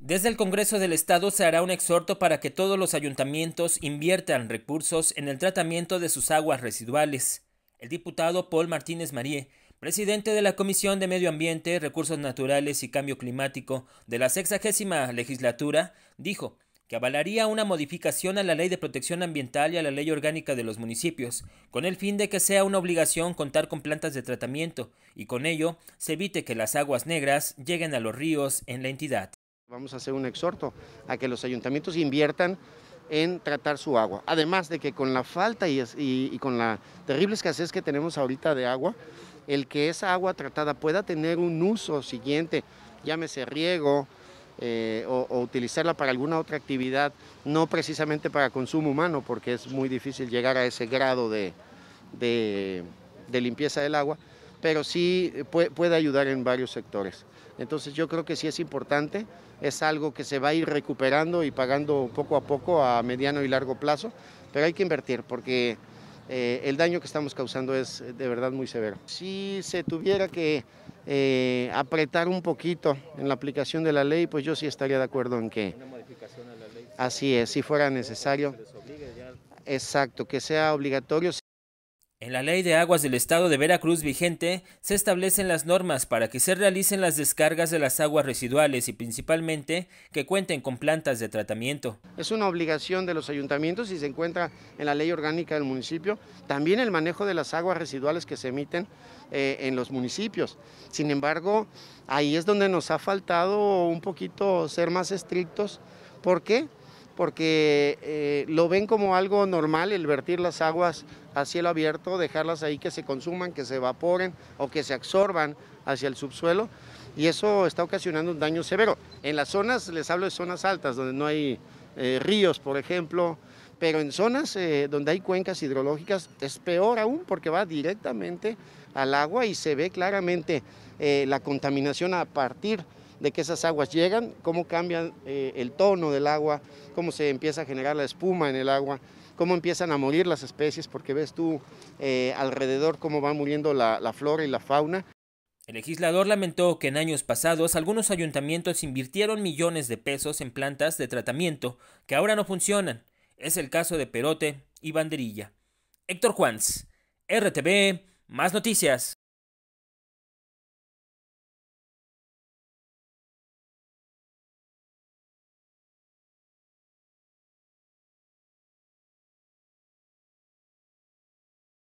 Desde el Congreso del Estado se hará un exhorto para que todos los ayuntamientos inviertan recursos en el tratamiento de sus aguas residuales. El diputado Paul Martínez Marie, presidente de la Comisión de Medio Ambiente, Recursos Naturales y Cambio Climático de la sexagésima legislatura, dijo que avalaría una modificación a la Ley de Protección Ambiental y a la Ley Orgánica de los Municipios, con el fin de que sea una obligación contar con plantas de tratamiento y con ello se evite que las aguas negras lleguen a los ríos en la entidad. Vamos a hacer un exhorto a que los ayuntamientos inviertan en tratar su agua. Además de que con la falta y, con la terrible escasez que tenemos ahorita de agua, el que esa agua tratada pueda tener un uso siguiente, llámese riego eh, o, utilizarla para alguna otra actividad, no precisamente para consumo humano, porque es muy difícil llegar a ese grado de limpieza del agua, pero sí eh, puede, ayudar en varios sectores. Entonces yo creo que sí es importante, es algo que se va a ir recuperando y pagando poco a poco a mediano y largo plazo, pero hay que invertir porque eh, el daño que estamos causando es de verdad muy severo. Si se tuviera que eh, apretar un poquito en la aplicación de la ley, pues yo sí estaría de acuerdo en que... Una modificación a la ley. Así es, si fuera necesario. Exacto, que sea obligatorio. En la Ley de Aguas del Estado de Veracruz vigente se establecen las normas para que se realicen las descargas de las aguas residuales y principalmente que cuenten con plantas de tratamiento. Es una obligación de los ayuntamientos y se encuentra en la ley orgánica del municipio también el manejo de las aguas residuales que se emiten eh, en los municipios. Sin embargo, ahí es donde nos ha faltado un poquito ser más estrictos. ¿Por qué? porque eh, lo ven como algo normal el vertir las aguas a cielo abierto, dejarlas ahí que se consuman, que se evaporen o que se absorban hacia el subsuelo y eso está ocasionando un daño severo. En las zonas, les hablo de zonas altas donde no hay eh, ríos, por ejemplo, pero en zonas eh, donde hay cuencas hidrológicas es peor aún porque va directamente al agua y se ve claramente la contaminación a partir de que esas aguas llegan, cómo cambian eh, el tono del agua, cómo se empieza a generar la espuma en el agua, cómo empiezan a morir las especies, porque ves tú eh, alrededor cómo van muriendo la, flora y la fauna. El legislador lamentó que en años pasados algunos ayuntamientos invirtieron millones de pesos en plantas de tratamiento que ahora no funcionan. Es el caso de Perote y Banderilla. Héctor Juans, RTV, más noticias.